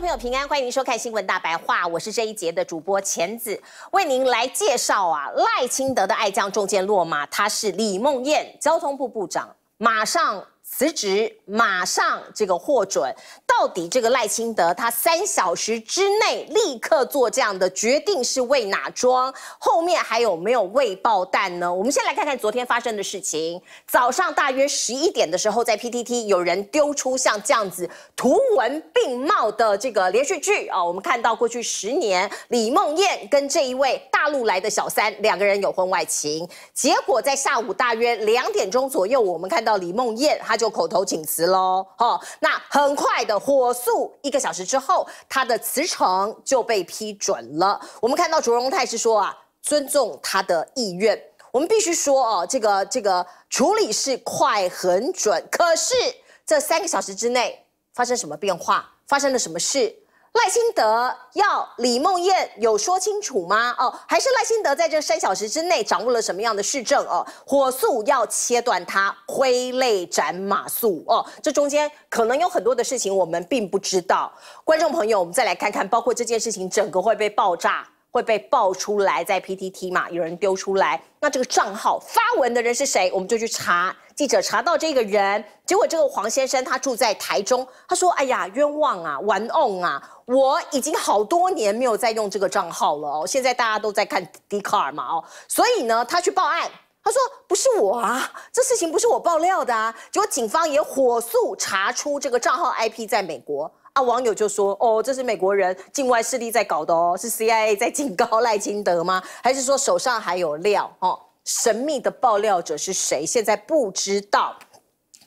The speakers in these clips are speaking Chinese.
朋友平安，欢迎收看《新闻大白话》，我是这一节的主播钱子，为您来介绍啊，赖清德的爱将中箭落马，他是李梦燕，交通部部长，马上。辞职马上这个获准，到底这个赖清德他三小时之内立刻做这样的决定是为哪桩？后面还有没有未爆弹呢？我们先来看看昨天发生的事情。早上大约十一点的时候，在 PTT 有人丢出像这样子图文并茂的这个连续剧啊，我们看到过去十年李梦燕跟这一位大陆来的小三两个人有婚外情，结果在下午大约两点钟左右，我们看到李梦燕她就。口头请辞喽，哈，那很快的，火速，一个小时之后，他的辞呈就被批准了。我们看到卓荣泰是说啊，尊重他的意愿。我们必须说哦，这个这个处理是快很准，可是这三个小时之内发生什么变化？发生了什么事？赖欣德要李梦燕有说清楚吗？哦，还是赖欣德在这三小时之内掌握了什么样的市政？哦，火速要切断他，挥泪斩马谡。哦，这中间可能有很多的事情我们并不知道。观众朋友，我们再来看看，包括这件事情整个会被爆炸，会被爆出来在 PTT 嘛？有人丢出来，那这个账号发文的人是谁？我们就去查。记者查到这个人，结果这个黄先生他住在台中，他说：“哎呀，冤枉啊，玩弄啊！我已经好多年没有在用这个账号了哦。现在大家都在看《迪卡尔》嘛哦，所以呢，他去报案，他说不是我啊，这事情不是我爆料的啊。结果警方也火速查出这个账号 IP 在美国啊，网友就说：哦，这是美国人境外势力在搞的哦，是 CIA 在警告赖金德吗？还是说手上还有料哦？”神秘的爆料者是谁？现在不知道。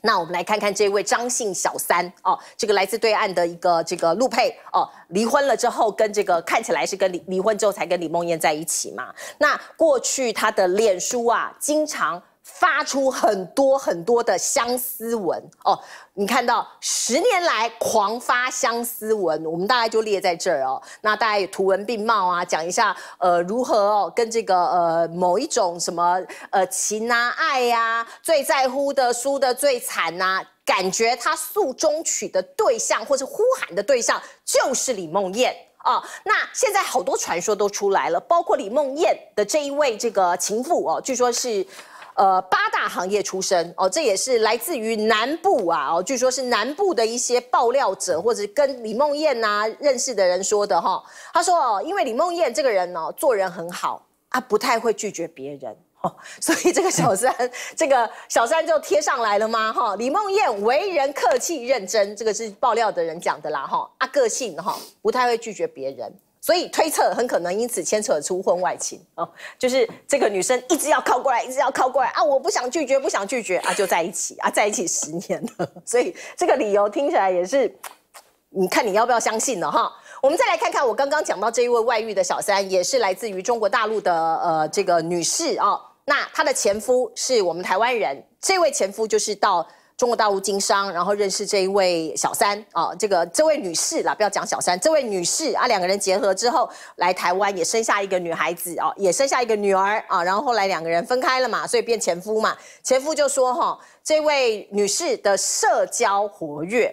那我们来看看这位张姓小三哦，这个来自对岸的一个这个陆佩哦，离婚了之后跟这个看起来是跟李离婚之后才跟李梦燕在一起嘛。那过去他的脸书啊，经常。发出很多很多的相思文哦，你看到十年来狂发相思文，我们大概就列在这儿哦。那大家图文并茂啊，讲一下呃如何哦跟这个呃某一种什么呃情啊爱呀最在乎的输的最惨呐，感觉他诉衷曲的对象或是呼喊的对象就是李梦燕哦，那现在好多传说都出来了，包括李梦燕的这一位这个情妇哦，据说是。呃，八大行业出身哦，这也是来自于南部啊哦，据说是南部的一些爆料者或者跟李梦燕呐认识的人说的哈。他说哦，因为李梦燕这个人呢，做人很好啊，不太会拒绝别人，所以这个小三，这个 小三就贴上来了吗？哈，李梦燕为人客气认真，这个是爆料的人讲的啦哈。啊，个性哈，不太会拒绝别人。所以推测很可能因此牵扯出婚外情哦，就是这个女生一直要靠过来，一直要靠过来啊！我不想拒绝，不想拒绝啊！就在一起啊，在一起十年了，所以这个理由听起来也是，你看你要不要相信了哈？我们再来看看，我刚刚讲到这一位外遇的小三，也是来自于中国大陆的呃这个女士哦，那她的前夫是我们台湾人，这位前夫就是到。中国大陆经商，然后认识这一位小三啊，这个这位女士啦，不要讲小三，这位女士啊，两个人结合之后来台湾也生下一个女孩子啊，也生下一个女儿啊，然后后来两个人分开了嘛，所以变前夫嘛，前夫就说哈，这位女士的社交活跃。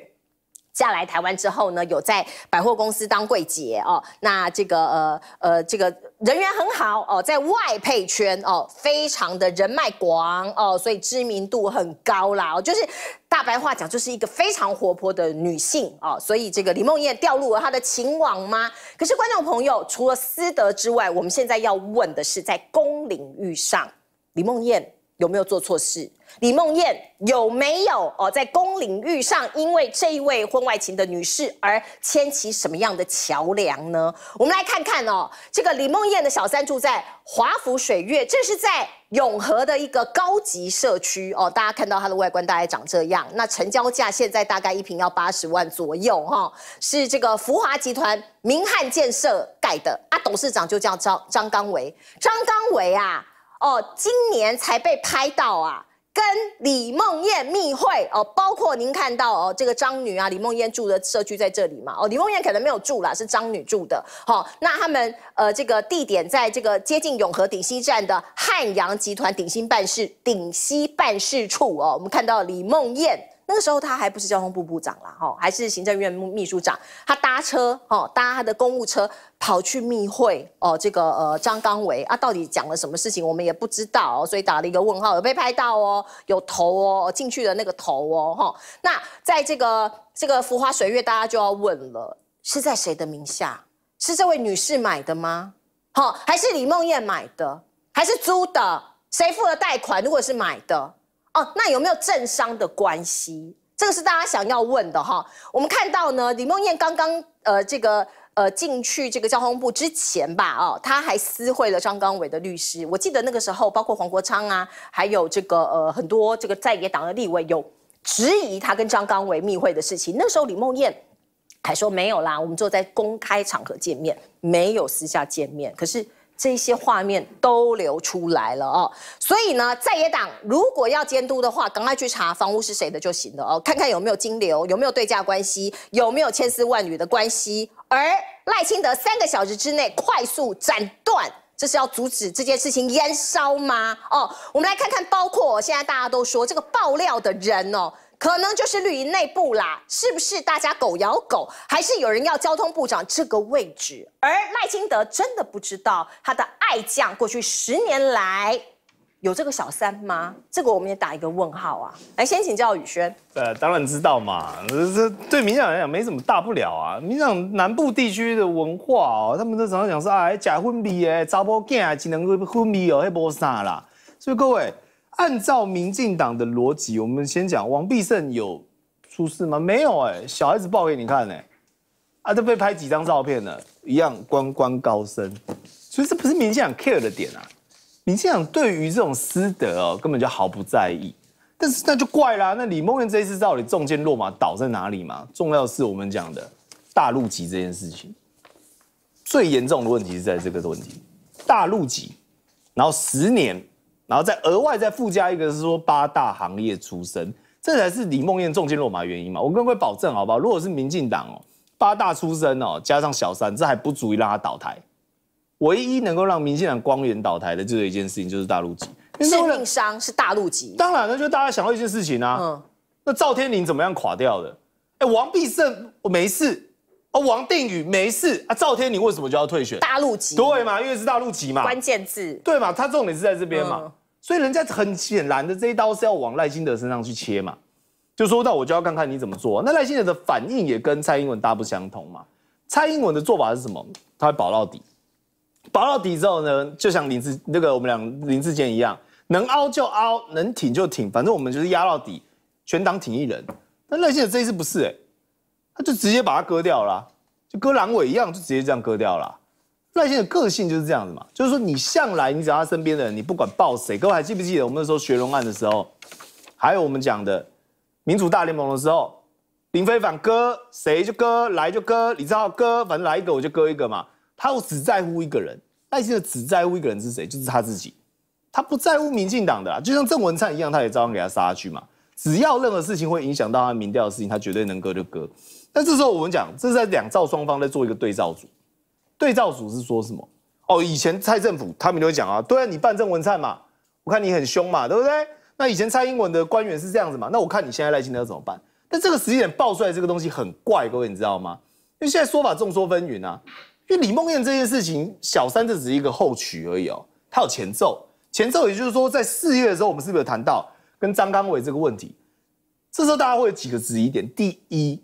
下来台湾之后呢，有在百货公司当柜姐哦，那这个呃呃，这个人缘很好哦，在外配圈哦，非常的人脉广哦，所以知名度很高啦哦，就是大白话讲，就是一个非常活泼的女性哦。所以这个李梦燕掉入了她的情网吗？可是观众朋友，除了私德之外，我们现在要问的是，在公领域上，李梦燕。有没有做错事？李梦燕有没有哦，在公领域上因为这一位婚外情的女士而牵起什么样的桥梁呢？我们来看看哦，这个李梦燕的小三住在华府水月，这是在永和的一个高级社区哦。大家看到它的外观大概长这样，那成交价现在大概一平要八十万左右哈，是这个福华集团民汉建设盖的啊，董事长就叫张张刚维，张刚维啊。哦，今年才被拍到啊，跟李梦燕密会哦。包括您看到哦，这个张女啊，李梦燕住的社区在这里嘛。哦，李梦燕可能没有住啦，是张女住的。好，那他们呃，这个地点在这个接近永和顶溪站的汉阳集团顶新办事顶溪办事处哦。我们看到李梦燕。那个时候他还不是交通部部长啦，哈，还是行政院秘秘书长。他搭车，哈，搭他的公务车跑去密会，哦，这个呃张刚伟啊，到底讲了什么事情，我们也不知道，所以打了一个问号。有被拍到哦，有头哦，进去的那个头哦，哈。那在这个这个浮华水月，大家就要问了，是在谁的名下？是这位女士买的吗？好，还是李梦燕买的？还是租的？谁付了贷款？如果是买的？哦，那有没有政商的关系？这个是大家想要问的哈。我们看到呢，李梦燕刚刚呃，这个呃进去这个交通部之前吧，哦，他还私会了张刚伟的律师。我记得那个时候，包括黄国昌啊，还有这个呃很多这个在野党的立委有质疑他跟张刚伟密会的事情。那时候李梦燕还说没有啦，我们就在公开场合见面，没有私下见面。可是。这些画面都流出来了哦，所以呢，在野党如果要监督的话，赶快去查房屋是谁的就行了哦，看看有没有金流，有没有对价关系，有没有千丝万缕的关系。而赖清德三个小时之内快速斩断，这是要阻止这件事情烟烧吗？哦，我们来看看，包括现在大家都说这个爆料的人哦。可能就是绿营内部啦，是不是大家狗咬狗，还是有人要交通部长这个位置？而赖清德真的不知道他的爱将过去十年来有这个小三吗？这个我们也打一个问号啊！来，先请教宇轩。呃，当然知道嘛，这对民进来讲没什么大不了啊。民进南部地区的文化哦，他们都常常讲说啊，假婚哎，查包囝只能去婚变哦，还包啥啦？所以各位。按照民进党的逻辑，我们先讲王必胜有出事吗？没有哎，小孩子报给你看哎，啊，都被拍几张照片了，一样官官高升，所以这不是民进党 care 的点啊，民进党对于这种私德哦根本就毫不在意，但是那就怪啦，那李梦贤这一次到底中箭落马倒在哪里嘛？重要是我们讲的大陆籍这件事情，最严重的问题是在这个问题大陆籍，然后十年。然后再额外再附加一个是说八大行业出身，这才是李梦燕重金落马原因嘛。我更会保证好不好？如果是民进党哦，八大出身哦，加上小三，这还不足以让他倒台。唯一能够让民进党光源倒台的就有一件事情，就是大陆籍。是命伤，是大陆籍。当然呢，就大家想到一件事情啊，嗯，那赵天麟怎么样垮掉的？哎，王必胜没事啊，王定宇没事啊，赵天麟为什么就要退选？大陆籍。对嘛，因为是大陆籍嘛。关键字。对嘛，他重点是在这边嘛。所以人家很显然的这一刀是要往赖清德身上去切嘛，就说到我就要看看你怎么做。那赖清德的反应也跟蔡英文大不相同嘛。蔡英文的做法是什么？他会保到底，保到底之后呢，就像林志那个我们俩林志坚一样，能凹就凹，能挺就挺，反正我们就是压到底，全党挺一人。但赖清德这一次不是哎，他就直接把它割掉了，就割阑尾一样，就直接这样割掉了。赖幸的个性就是这样子嘛，就是说你向来你只要他身边的人，你不管抱谁，各位还记不记得我们那时候学龙案的时候，还有我们讲的民主大联盟的时候，林飞凡割谁就割，来就割，你知道割，反正来一个我就割一个嘛。他只在乎一个人，赖幸的只在乎一个人是谁，就是他自己，他不在乎民进党的，就像郑文灿一样，他也照样给他杀去嘛。只要任何事情会影响到他民调的事情，他绝对能割就割。但这时候我们讲，这是在两造双方在做一个对照组。对照组是说什么？哦，以前蔡政府他们就会讲啊，对啊，你办郑文灿嘛，我看你很凶嘛，对不对？那以前蔡英文的官员是这样子嘛，那我看你现在赖清德怎么办？但这个时间点爆出来这个东西很怪各位，你知道吗？因为现在说法众说纷纭啊。因为李梦燕这件事情，小三这只是一个后曲而已哦，它有前奏，前奏也就是说在四月的时候，我们是不是有谈到跟张刚伟这个问题？这时候大家会有几个质疑点：第一，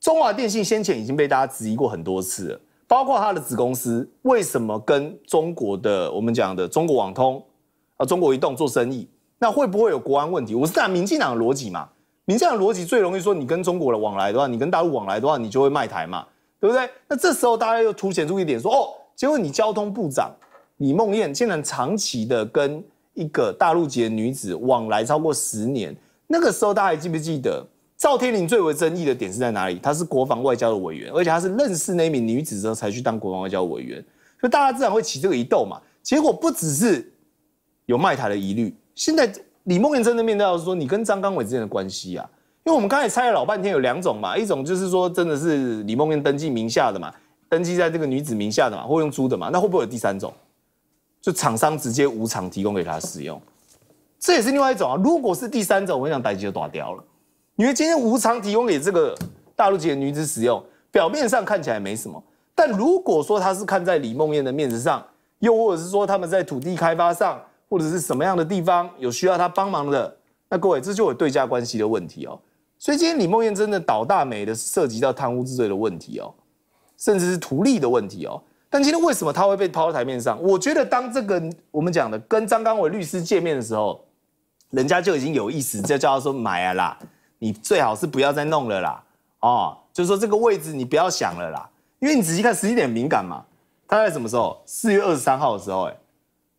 中华电信先前已经被大家质疑过很多次了。包括他的子公司为什么跟中国的我们讲的中国网通啊、中国移动做生意，那会不会有国安问题？我是拿民进党的逻辑嘛？民进党的逻辑最容易说，你跟中国的往来的话，你跟大陆往来的话，你就会卖台嘛，对不对？那这时候大家又凸显出一点说，哦，结果你交通部长李梦燕竟然长期的跟一个大陆籍的女子往来超过十年，那个时候大家还记不记得？赵天麟最为争议的点是在哪里？他是国防外交的委员，而且他是认识那名女子之后才去当国防外交委员，所以大家自然会起这个疑窦嘛。结果不只是有卖台的疑虑，现在李梦燕真的面对到是说，你跟张刚伟之间的关系啊？因为我们刚才猜了老半天，有两种嘛，一种就是说真的是李梦燕登记名下的嘛，登记在这个女子名下的嘛，或用租的嘛，那会不会有第三种？就厂商直接无偿提供给他使用，这也是另外一种啊。如果是第三种，我想台积就垮掉了。因为今天无偿提供给这个大陆籍的女子使用，表面上看起来没什么，但如果说他是看在李梦燕的面子上，又或者是说他们在土地开发上，或者是什么样的地方有需要他帮忙的，那各位这就有对价关系的问题哦。所以今天李梦燕真的倒大霉的，涉及到贪污罪的问题哦，甚至是图利的问题哦。但今天为什么他会被抛到台面上？我觉得当这个我们讲的跟张刚伟律师见面的时候，人家就已经有意识在叫他说买啦。你最好是不要再弄了啦，哦，就是说这个位置你不要想了啦，因为你仔细看，实际点敏感嘛，他在什么时候？四月二十三号的时候，哎，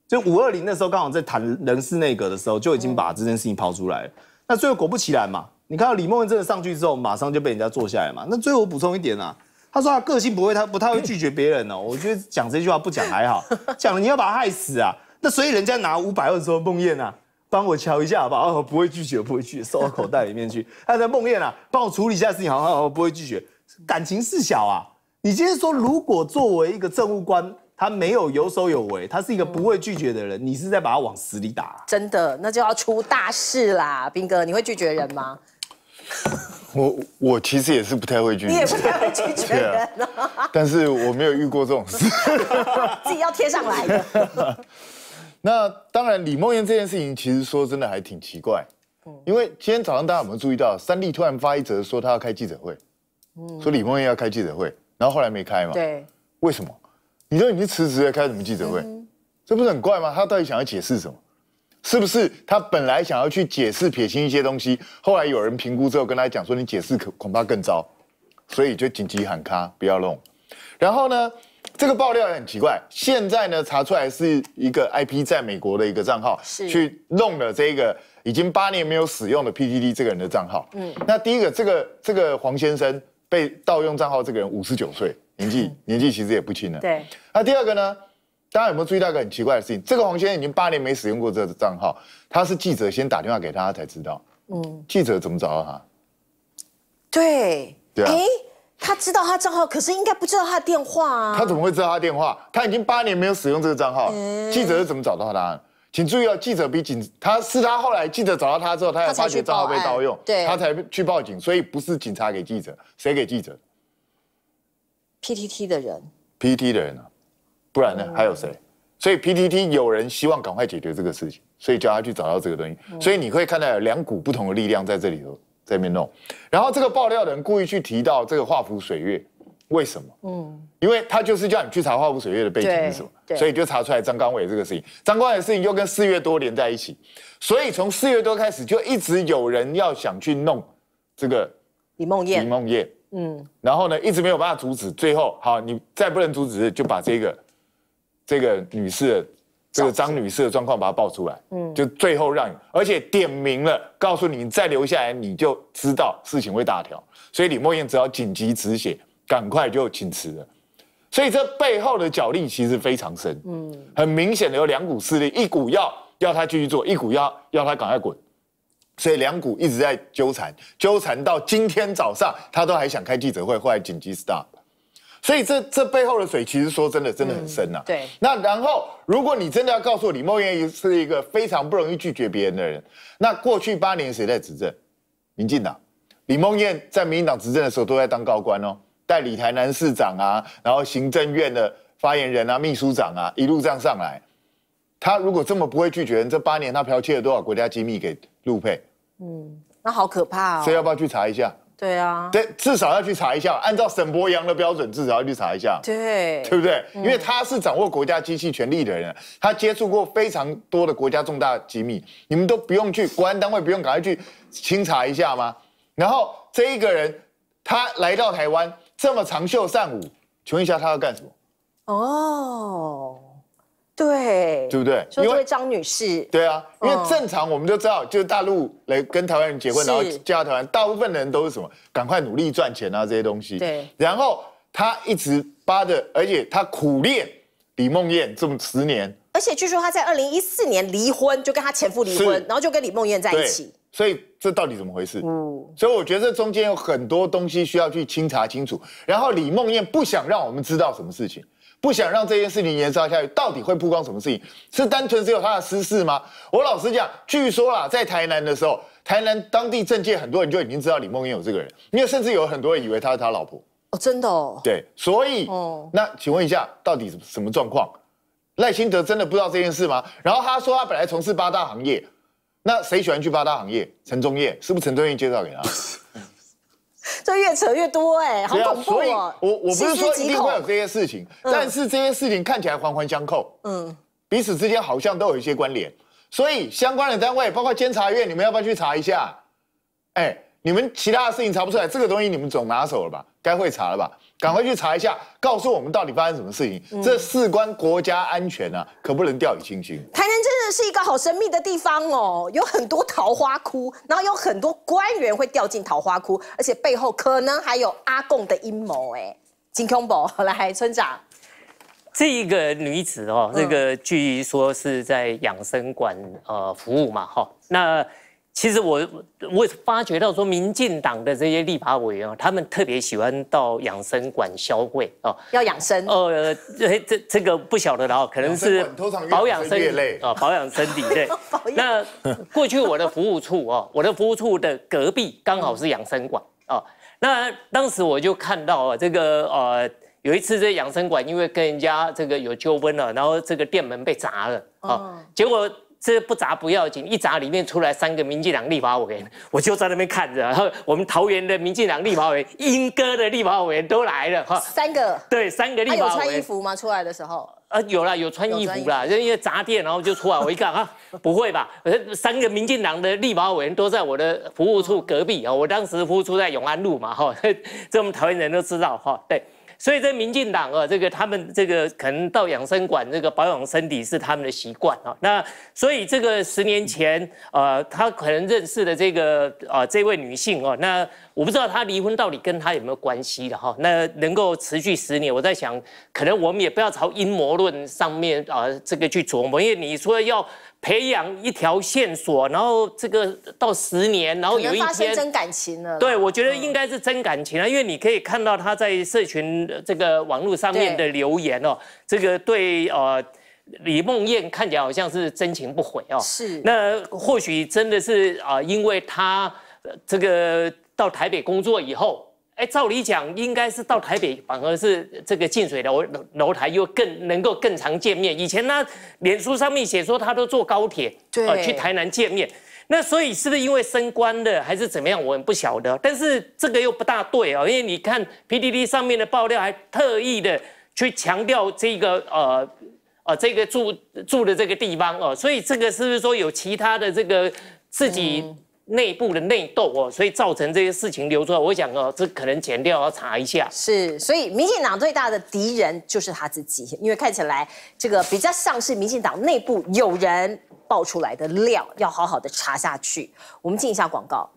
就五二零那时候刚好在谈人事内阁的时候，就已经把这件事情抛出来。那最后果不其然嘛，你看到李梦文真的上去之后，马上就被人家坐下来嘛。那最后我补充一点啊，他说他个性不会，他不太会拒绝别人哦。我觉得讲这句话不讲还好，讲了你要把他害死啊。那所以人家拿五百二说梦燕啊。帮我瞧一下好不好？不会拒绝，不会拒，收到口袋里面去。他在梦魇啊，帮我处理一下事情好不好？我不会拒绝，感情事小啊。你今天说，如果作为一个政务官，他没有有手有为，他是一个不会拒绝的人，你是在把他往死里打？真的，那就要出大事啦，斌哥，你会拒绝人吗？我我其实也是不太会拒绝，你也不太会拒绝人啊。但是我没有遇过这种，自己要贴上来。那当然，李梦妍这件事情其实说真的还挺奇怪，因为今天早上大家有没有注意到，三立突然发一则说他要开记者会，说李梦妍要开记者会，然后后来没开嘛？对，为什么？你说你去辞职了，开什么记者会？这不是很怪吗？他到底想要解释什么？是不是他本来想要去解释撇清一些东西，后来有人评估之后跟他讲说你解释可恐怕更糟，所以就紧急喊卡不要弄，然后呢？这个爆料也很奇怪，现在呢查出来是一个 IP 在美国的一个账号去弄了这个已经八年没有使用的 PTT 这个人的账号。嗯，那第一个，这个这个黄先生被盗用账号，这个人五十九岁，年纪年纪其实也不轻了。对，那第二个呢，大家有没有注意到一个很奇怪的事情？这个黄先生已经八年没使用过这个账号，他是记者先打电话给他才知道。嗯，记者怎么找到他？对，对啊。他知道他账号，可是应该不知道他的电话啊。他怎么会知道他电话？他已经八年没有使用这个账号。记者是怎么找到他的？请注意哦，记者比警他是他后来记者找到他之后，他才发觉账号被盗用，他才去报警。所以不是警察给记者，谁给记者？PTT 的人。PTT 的人啊，不然呢还有谁？所以 PTT 有人希望赶快解决这个事情，所以叫他去找到这个东西。所以你会看到有两股不同的力量在这里头。这边弄，然后这个爆料的人故意去提到这个画幅水月，为什么？嗯，因为他就是叫你去查画幅水月的背景是什么，所以就查出来张刚伟这个事情。张刚伟的事情又跟四月多连在一起，所以从四月多开始就一直有人要想去弄这个李梦燕。李梦燕，嗯，然后呢一直没有办法阻止，最后好，你再不能阻止，就把这个这个女士。这个张女士的状况，把她爆出来，嗯，就最后让你，而且点名了，告诉你，你再留下来，你就知道事情会大条。所以李莫燕只要紧急止血，赶快就请辞了。所以这背后的角力其实非常深，嗯，很明显的有两股势力，一股要要他继续做，一股要要他赶快滚，所以两股一直在纠缠，纠缠到今天早上，他都还想开记者会，后来紧急 stop。所以这这背后的水，其实说真的，真的很深呐。对。那然后，如果你真的要告诉李梦燕是一个非常不容易拒绝别人的人，那过去八年谁在执政？民进党。李梦燕在民进党执政的时候，都在当高官哦，代理台南市长啊，然后行政院的发言人啊，秘书长啊，一路这样上来。他如果这么不会拒绝，这八年他剽窃了多少国家机密给陆配？嗯，那好可怕哦。所以要不要去查一下？对啊，对，至少要去查一下。按照沈博阳的标准，至少要去查一下，对，对不对？因为他是掌握国家机器权力的人，他接触过非常多的国家重大机密，你们都不用去，国安单位不用赶快去清查一下吗？然后这一个人，他来到台湾这么长袖善舞，请问一下他要干什么？哦。对，对不对？因为张女士，对啊，因为正常我们都知道，就是大陆来跟台湾人结婚，然后嫁到台湾，大部分的人都是什么？赶快努力赚钱啊，这些东西。对。然后她一直扒着，而且她苦练李梦燕这么十年。而且据说她在二零一四年离婚，就跟他前夫离婚，然后就跟李梦燕在一起。所以这到底怎么回事？嗯。所以我觉得这中间有很多东西需要去清查清楚。然后李梦燕不想让我们知道什么事情。不想让这件事情延烧下去，到底会曝光什么事情？是单纯只有他的私事吗？我老实讲，据说啦，在台南的时候，台南当地政界很多人就已经知道李梦英有这个人，因为甚至有很多人以为他是他老婆哦，真的哦，对，所以哦，那请问一下，到底什么状况？赖清德真的不知道这件事吗？然后他说他本来从事八大行业，那谁喜欢去八大行业？陈忠业是不？是陈忠业介绍给他。这越扯越多哎，好恐怖哦！我我不是说一定会有这些事情，但是这些事情看起来环环相扣，嗯，彼此之间好像都有一些关联。所以相关的单位，包括监察院，你们要不要去查一下？哎，你们其他的事情查不出来，这个东西你们总拿手了吧？该会查了吧？赶快去查一下，告诉我们到底发生什么事情。这事关国家安全啊，可不能掉以轻心。台南真的是一个好神秘的地方哦，有很多桃花窟，然后有很多官员会掉进桃花窟，而且背后可能还有阿贡的阴谋。哎，金坤宝，来村长。这一个女子哦，这个据说是在养生馆呃服务嘛，哈，那。其实我我发觉到说，民进党的这些立法委员啊，他们特别喜欢到养生馆消费哦，要养生。呃，这这这个不晓得哦，可能是保养身啊，保养身体。对。那过去我的服务处哦，我的服务处的隔壁刚好是养生馆哦，那当时我就看到啊，这个呃，有一次这养生馆因为跟人家这个有纠纷了，然后这个店门被砸了啊，结果。这不砸不要紧，一砸里面出来三个民进党立法委员，我就在那边看着。然后我们桃园的民进党立法委员、英哥的立法委员都来了，哈，三个，对，三个立法委员有穿衣服吗？出来的时候，呃，有啦，有穿衣服啦，就因为砸店，然后就出来。我一看，啊，不会吧？三个民进党的立法委员都在我的服务处隔壁啊。我当时服务处在永安路嘛，哈，这我们桃园人都知道，哈，对。所以，在民进党啊，这个他们这个可能到养生馆这个保养身体是他们的习惯啊。那所以这个十年前啊，他可能认识的这个啊这位女性哦，那我不知道他离婚到底跟他有没有关系的哈。那能够持续十年，我在想，可能我们也不要朝阴谋论上面啊这个去琢磨，因为你说要。培养一条线索，然后这个到十年，然后有一天真感情了。对，我觉得应该是真感情了，因为你可以看到他在社群这个网络上面的留言哦，这个对呃李梦燕看起来好像是真情不悔哦。是，那或许真的是啊，因为他这个到台北工作以后。哎，照理讲应该是到台北，反而是这个近水楼楼台又更能够更常见面。以前呢，脸书上面写说他都坐高铁，对，去台南见面。那所以是不是因为升官的还是怎么样？我们不晓得。但是这个又不大对哦，因为你看 P D D 上面的爆料，还特意的去强调这个呃呃这个住住的这个地方哦，所以这个是不是说有其他的这个自己？内部的内斗哦，所以造成这些事情流出来。我想哦，这可能剪掉要查一下。是，所以民进党最大的敌人就是他自己，因为看起来这个比较像是民进党内部有人爆出来的料，要好好的查下去。我们进一下广告。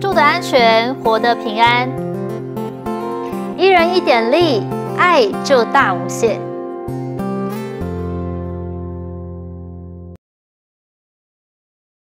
住得安全，活得平安。一人一点力。爱就大无限。